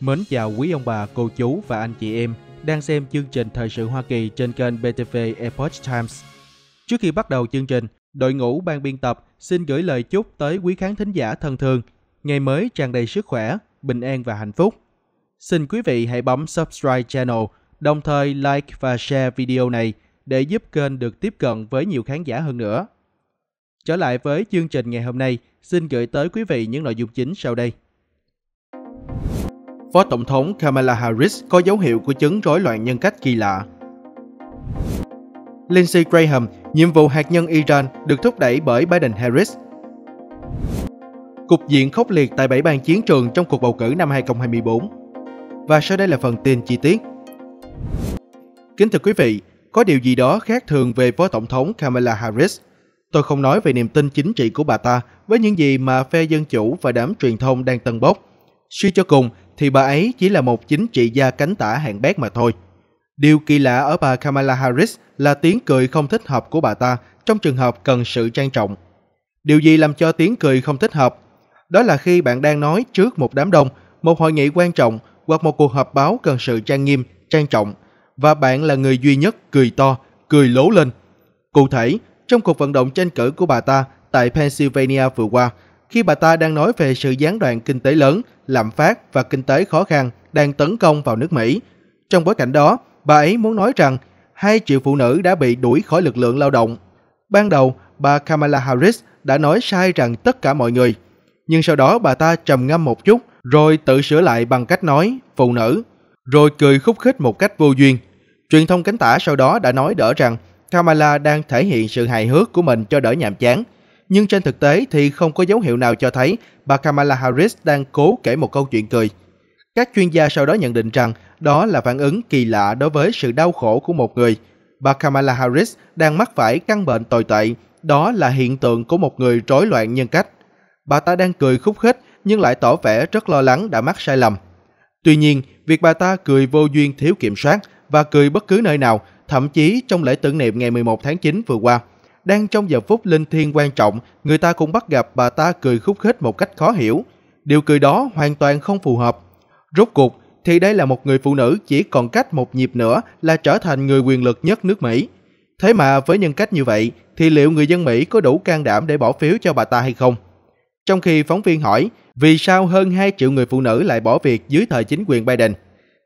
Mến chào quý ông bà, cô chú và anh chị em đang xem chương trình Thời sự Hoa Kỳ trên kênh BTV Epoch Times. Trước khi bắt đầu chương trình, đội ngũ ban biên tập xin gửi lời chúc tới quý khán thính giả thân thương. Ngày mới tràn đầy sức khỏe, bình an và hạnh phúc. Xin quý vị hãy bấm subscribe channel, đồng thời like và share video này để giúp kênh được tiếp cận với nhiều khán giả hơn nữa. Trở lại với chương trình ngày hôm nay, xin gửi tới quý vị những nội dung chính sau đây. Phó Tổng thống Kamala Harris có dấu hiệu của chứng rối loạn nhân cách kỳ lạ. Lindsey Graham, nhiệm vụ hạt nhân Iran được thúc đẩy bởi Biden-Harris. Cục diện khốc liệt tại bảy bang chiến trường trong cuộc bầu cử năm 2024. Và sau đây là phần tin chi tiết. Kính thưa quý vị, có điều gì đó khác thường về Phó Tổng thống Kamala Harris. Tôi không nói về niềm tin chính trị của bà ta với những gì mà phe Dân Chủ và đám truyền thông đang tân bốc. Suy cho cùng, thì bà ấy chỉ là một chính trị gia cánh tả hạng bét mà thôi. Điều kỳ lạ ở bà Kamala Harris là tiếng cười không thích hợp của bà ta trong trường hợp cần sự trang trọng. Điều gì làm cho tiếng cười không thích hợp? Đó là khi bạn đang nói trước một đám đông, một hội nghị quan trọng hoặc một cuộc họp báo cần sự trang nghiêm, trang trọng và bạn là người duy nhất cười to, cười lố lên. Cụ thể, trong cuộc vận động tranh cử của bà ta tại Pennsylvania vừa qua, khi bà ta đang nói về sự gián đoạn kinh tế lớn, lạm phát và kinh tế khó khăn đang tấn công vào nước Mỹ. Trong bối cảnh đó, bà ấy muốn nói rằng 2 triệu phụ nữ đã bị đuổi khỏi lực lượng lao động. Ban đầu, bà Kamala Harris đã nói sai rằng tất cả mọi người. Nhưng sau đó bà ta trầm ngâm một chút rồi tự sửa lại bằng cách nói phụ nữ, rồi cười khúc khích một cách vô duyên. Truyền thông cánh tả sau đó đã nói đỡ rằng Kamala đang thể hiện sự hài hước của mình cho đỡ nhàm chán – nhưng trên thực tế thì không có dấu hiệu nào cho thấy bà Kamala Harris đang cố kể một câu chuyện cười. Các chuyên gia sau đó nhận định rằng đó là phản ứng kỳ lạ đối với sự đau khổ của một người. Bà Kamala Harris đang mắc phải căn bệnh tồi tệ, đó là hiện tượng của một người rối loạn nhân cách. Bà ta đang cười khúc khích nhưng lại tỏ vẻ rất lo lắng đã mắc sai lầm. Tuy nhiên, việc bà ta cười vô duyên thiếu kiểm soát và cười bất cứ nơi nào, thậm chí trong lễ tưởng niệm ngày 11 tháng 9 vừa qua, đang trong giờ phút linh thiêng quan trọng, người ta cũng bắt gặp bà ta cười khúc khích một cách khó hiểu. Điều cười đó hoàn toàn không phù hợp. Rốt cuộc thì đây là một người phụ nữ chỉ còn cách một nhịp nữa là trở thành người quyền lực nhất nước Mỹ. Thế mà với nhân cách như vậy thì liệu người dân Mỹ có đủ can đảm để bỏ phiếu cho bà ta hay không? Trong khi phóng viên hỏi vì sao hơn 2 triệu người phụ nữ lại bỏ việc dưới thời chính quyền Biden,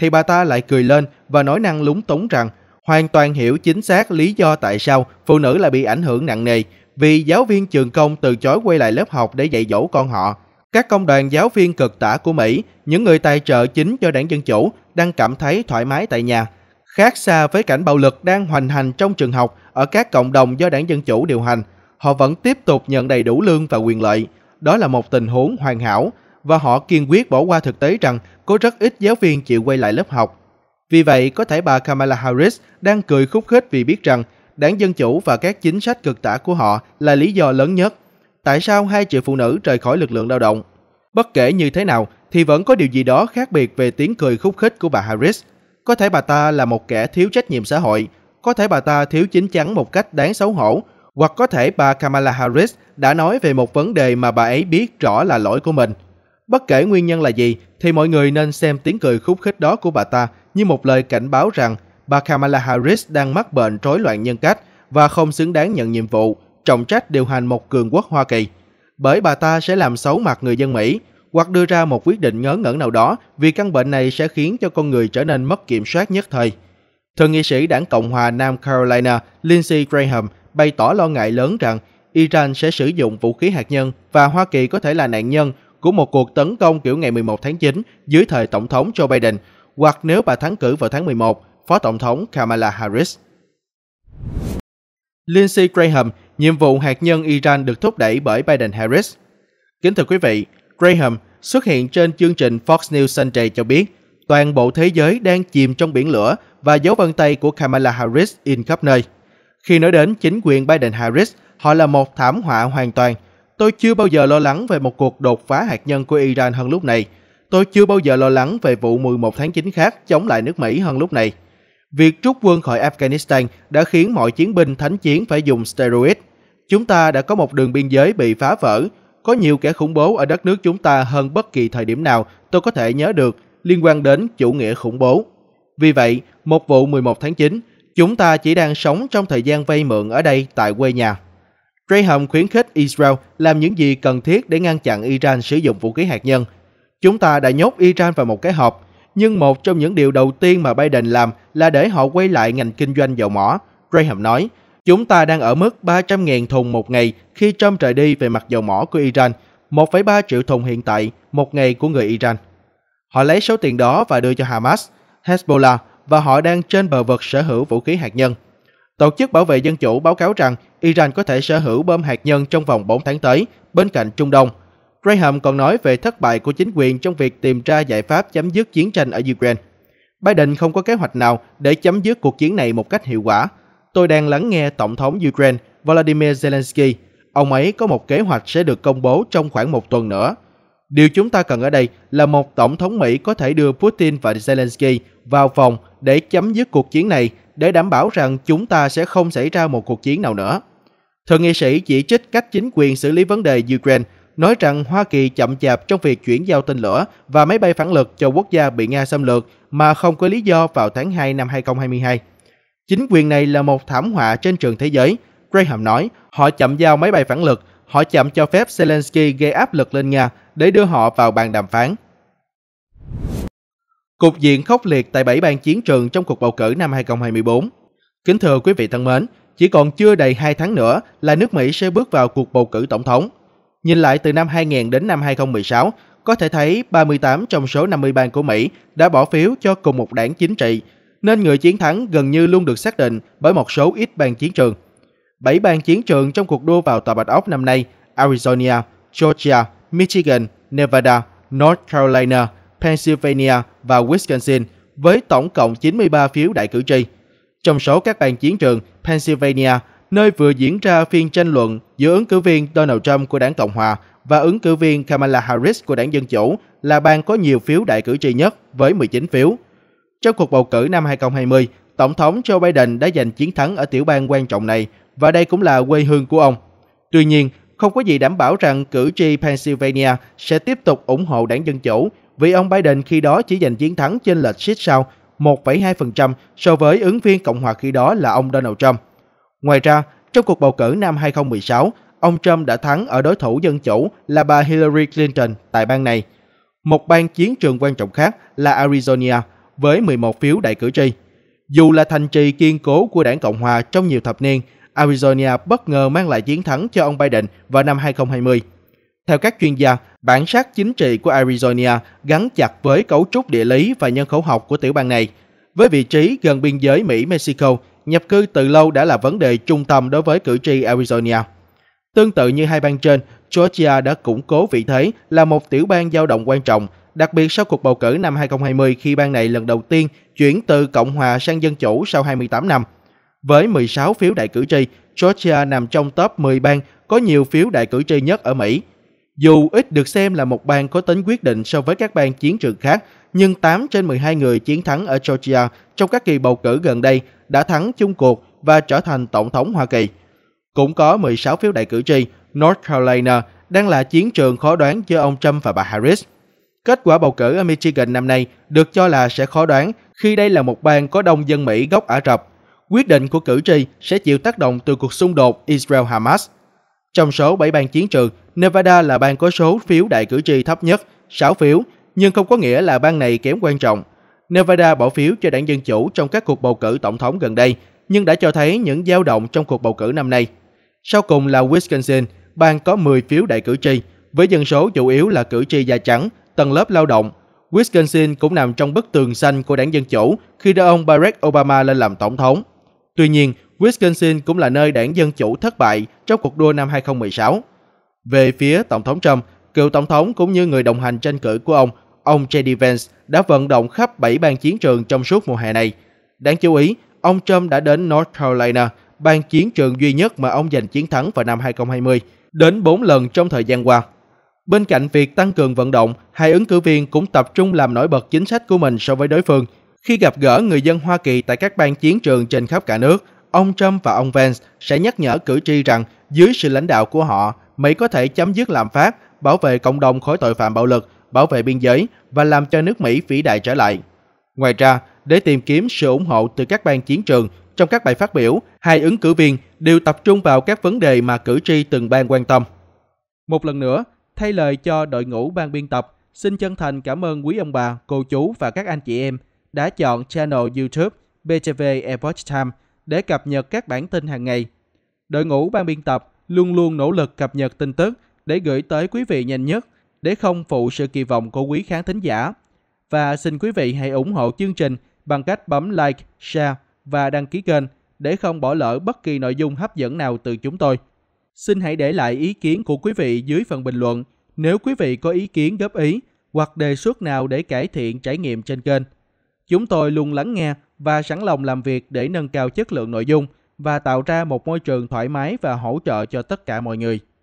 thì bà ta lại cười lên và nói năng lúng túng rằng hoàn toàn hiểu chính xác lý do tại sao phụ nữ lại bị ảnh hưởng nặng nề vì giáo viên trường công từ chối quay lại lớp học để dạy dỗ con họ. Các công đoàn giáo viên cực tả của Mỹ, những người tài trợ chính cho đảng Dân Chủ, đang cảm thấy thoải mái tại nhà. Khác xa với cảnh bạo lực đang hoành hành trong trường học ở các cộng đồng do đảng Dân Chủ điều hành, họ vẫn tiếp tục nhận đầy đủ lương và quyền lợi. Đó là một tình huống hoàn hảo và họ kiên quyết bỏ qua thực tế rằng có rất ít giáo viên chịu quay lại lớp học vì vậy, có thể bà Kamala Harris đang cười khúc khích vì biết rằng đảng Dân Chủ và các chính sách cực tả của họ là lý do lớn nhất. Tại sao hai triệu phụ nữ rời khỏi lực lượng lao động? Bất kể như thế nào, thì vẫn có điều gì đó khác biệt về tiếng cười khúc khích của bà Harris. Có thể bà ta là một kẻ thiếu trách nhiệm xã hội, có thể bà ta thiếu chính chắn một cách đáng xấu hổ, hoặc có thể bà Kamala Harris đã nói về một vấn đề mà bà ấy biết rõ là lỗi của mình. Bất kể nguyên nhân là gì, thì mọi người nên xem tiếng cười khúc khích đó của bà ta như một lời cảnh báo rằng bà Kamala Harris đang mắc bệnh rối loạn nhân cách và không xứng đáng nhận nhiệm vụ, trọng trách điều hành một cường quốc Hoa Kỳ. Bởi bà ta sẽ làm xấu mặt người dân Mỹ hoặc đưa ra một quyết định ngớ ngẩn nào đó vì căn bệnh này sẽ khiến cho con người trở nên mất kiểm soát nhất thời. Thượng nghị sĩ đảng Cộng hòa Nam Carolina Lindsey Graham bày tỏ lo ngại lớn rằng Iran sẽ sử dụng vũ khí hạt nhân và Hoa Kỳ có thể là nạn nhân của một cuộc tấn công kiểu ngày 11 tháng 9 dưới thời Tổng thống Joe Biden – hoặc nếu bà thắng cử vào tháng 11, Phó Tổng thống Kamala Harris. Lindsey Graham, nhiệm vụ hạt nhân Iran được thúc đẩy bởi Biden-Harris. Kính thưa quý vị, Graham xuất hiện trên chương trình Fox News Sunday cho biết toàn bộ thế giới đang chìm trong biển lửa và dấu vân tay của Kamala Harris in khắp nơi. Khi nói đến chính quyền Biden-Harris, họ là một thảm họa hoàn toàn. Tôi chưa bao giờ lo lắng về một cuộc đột phá hạt nhân của Iran hơn lúc này, tôi chưa bao giờ lo lắng về vụ 11 tháng 9 khác chống lại nước Mỹ hơn lúc này. Việc rút quân khỏi Afghanistan đã khiến mọi chiến binh thánh chiến phải dùng steroid. Chúng ta đã có một đường biên giới bị phá vỡ, có nhiều kẻ khủng bố ở đất nước chúng ta hơn bất kỳ thời điểm nào tôi có thể nhớ được liên quan đến chủ nghĩa khủng bố. Vì vậy, một vụ 11 tháng 9, chúng ta chỉ đang sống trong thời gian vay mượn ở đây tại quê nhà. Graham khuyến khích Israel làm những gì cần thiết để ngăn chặn Iran sử dụng vũ khí hạt nhân – Chúng ta đã nhốt Iran vào một cái hộp, nhưng một trong những điều đầu tiên mà Biden làm là để họ quay lại ngành kinh doanh dầu mỏ. Graham nói, chúng ta đang ở mức 300.000 thùng một ngày khi Trump rời đi về mặt dầu mỏ của Iran, 1,3 triệu thùng hiện tại một ngày của người Iran. Họ lấy số tiền đó và đưa cho Hamas, Hezbollah và họ đang trên bờ vực sở hữu vũ khí hạt nhân. Tổ chức Bảo vệ Dân chủ báo cáo rằng Iran có thể sở hữu bom hạt nhân trong vòng 4 tháng tới bên cạnh Trung Đông – Graham còn nói về thất bại của chính quyền trong việc tìm ra giải pháp chấm dứt chiến tranh ở Ukraine. Biden không có kế hoạch nào để chấm dứt cuộc chiến này một cách hiệu quả. Tôi đang lắng nghe Tổng thống Ukraine Volodymyr Zelensky. Ông ấy có một kế hoạch sẽ được công bố trong khoảng một tuần nữa. Điều chúng ta cần ở đây là một Tổng thống Mỹ có thể đưa Putin và Zelensky vào vòng để chấm dứt cuộc chiến này để đảm bảo rằng chúng ta sẽ không xảy ra một cuộc chiến nào nữa. Thượng nghị sĩ chỉ trích cách chính quyền xử lý vấn đề Ukraine nói rằng Hoa Kỳ chậm chạp trong việc chuyển giao tên lửa và máy bay phản lực cho quốc gia bị Nga xâm lược mà không có lý do vào tháng 2 năm 2022. Chính quyền này là một thảm họa trên trường thế giới, Graham nói. Họ chậm giao máy bay phản lực, họ chậm cho phép Zelensky gây áp lực lên Nga để đưa họ vào bàn đàm phán. Cục diện khốc liệt tại 7 bang chiến trường trong cuộc bầu cử năm 2024. Kính thưa quý vị thân mến, chỉ còn chưa đầy 2 tháng nữa là nước Mỹ sẽ bước vào cuộc bầu cử tổng thống. Nhìn lại từ năm 2000 đến năm 2016, có thể thấy 38 trong số 50 bang của Mỹ đã bỏ phiếu cho cùng một đảng chính trị, nên người chiến thắng gần như luôn được xác định bởi một số ít bang chiến trường. Bảy bang chiến trường trong cuộc đua vào Tòa Bạch Ốc năm nay, Arizona, Georgia, Michigan, Nevada, North Carolina, Pennsylvania và Wisconsin với tổng cộng 93 phiếu đại cử tri. Trong số các bang chiến trường, Pennsylvania nơi vừa diễn ra phiên tranh luận giữa ứng cử viên Donald Trump của đảng Cộng hòa và ứng cử viên Kamala Harris của đảng Dân Chủ là bang có nhiều phiếu đại cử tri nhất với 19 phiếu. Trong cuộc bầu cử năm 2020, Tổng thống Joe Biden đã giành chiến thắng ở tiểu bang quan trọng này và đây cũng là quê hương của ông. Tuy nhiên, không có gì đảm bảo rằng cử tri Pennsylvania sẽ tiếp tục ủng hộ đảng Dân Chủ vì ông Biden khi đó chỉ giành chiến thắng trên lệch xích sao 1,2% so với ứng viên Cộng hòa khi đó là ông Donald Trump. Ngoài ra, trong cuộc bầu cử năm 2016, ông Trump đã thắng ở đối thủ dân chủ là bà Hillary Clinton tại bang này. Một bang chiến trường quan trọng khác là Arizona với 11 phiếu đại cử tri. Dù là thành trì kiên cố của đảng Cộng hòa trong nhiều thập niên, Arizona bất ngờ mang lại chiến thắng cho ông Biden vào năm 2020. Theo các chuyên gia, bản sắc chính trị của Arizona gắn chặt với cấu trúc địa lý và nhân khẩu học của tiểu bang này. Với vị trí gần biên giới Mỹ-Mexico, nhập cư từ lâu đã là vấn đề trung tâm đối với cử tri Arizona. Tương tự như hai bang trên, Georgia đã củng cố vị thế là một tiểu bang dao động quan trọng, đặc biệt sau cuộc bầu cử năm 2020 khi bang này lần đầu tiên chuyển từ Cộng hòa sang Dân chủ sau 28 năm. Với 16 phiếu đại cử tri, Georgia nằm trong top 10 bang có nhiều phiếu đại cử tri nhất ở Mỹ – dù ít được xem là một bang có tính quyết định so với các bang chiến trường khác, nhưng 8 trên 12 người chiến thắng ở Georgia trong các kỳ bầu cử gần đây đã thắng chung cuộc và trở thành Tổng thống Hoa Kỳ. Cũng có 16 phiếu đại cử tri, North Carolina đang là chiến trường khó đoán giữa ông Trump và bà Harris. Kết quả bầu cử ở Michigan năm nay được cho là sẽ khó đoán khi đây là một bang có đông dân Mỹ gốc Ả Rập. Quyết định của cử tri sẽ chịu tác động từ cuộc xung đột Israel-Hamas trong số 7 bang chiến trường, Nevada là bang có số phiếu đại cử tri thấp nhất, 6 phiếu, nhưng không có nghĩa là bang này kém quan trọng. Nevada bỏ phiếu cho đảng Dân Chủ trong các cuộc bầu cử tổng thống gần đây, nhưng đã cho thấy những dao động trong cuộc bầu cử năm nay. Sau cùng là Wisconsin, bang có 10 phiếu đại cử tri, với dân số chủ yếu là cử tri da trắng, tầng lớp lao động. Wisconsin cũng nằm trong bức tường xanh của đảng Dân Chủ khi đưa ông Barack Obama lên làm tổng thống. Tuy nhiên, Wisconsin cũng là nơi đảng Dân Chủ thất bại trong cuộc đua năm 2016. Về phía Tổng thống Trump, cựu Tổng thống cũng như người đồng hành tranh cử của ông, ông J.D. Vance đã vận động khắp 7 bang chiến trường trong suốt mùa hè này. Đáng chú ý, ông Trump đã đến North Carolina, bang chiến trường duy nhất mà ông giành chiến thắng vào năm 2020, đến 4 lần trong thời gian qua. Bên cạnh việc tăng cường vận động, hai ứng cử viên cũng tập trung làm nổi bật chính sách của mình so với đối phương. Khi gặp gỡ người dân Hoa Kỳ tại các bang chiến trường trên khắp cả nước, ông Trump và ông Vance sẽ nhắc nhở cử tri rằng dưới sự lãnh đạo của họ, Mỹ có thể chấm dứt lạm phát, bảo vệ cộng đồng khỏi tội phạm bạo lực, bảo vệ biên giới và làm cho nước Mỹ vĩ đại trở lại. Ngoài ra, để tìm kiếm sự ủng hộ từ các bang chiến trường, trong các bài phát biểu, hai ứng cử viên đều tập trung vào các vấn đề mà cử tri từng bang quan tâm. Một lần nữa, thay lời cho đội ngũ ban biên tập, xin chân thành cảm ơn quý ông bà, cô chú và các anh chị em đã chọn channel YouTube BTV Epoch Time để cập nhật các bản tin hàng ngày. Đội ngũ ban biên tập luôn luôn nỗ lực cập nhật tin tức để gửi tới quý vị nhanh nhất, để không phụ sự kỳ vọng của quý khán thính giả. Và xin quý vị hãy ủng hộ chương trình bằng cách bấm like, share và đăng ký kênh để không bỏ lỡ bất kỳ nội dung hấp dẫn nào từ chúng tôi. Xin hãy để lại ý kiến của quý vị dưới phần bình luận nếu quý vị có ý kiến góp ý hoặc đề xuất nào để cải thiện trải nghiệm trên kênh. Chúng tôi luôn lắng nghe và sẵn lòng làm việc để nâng cao chất lượng nội dung và tạo ra một môi trường thoải mái và hỗ trợ cho tất cả mọi người.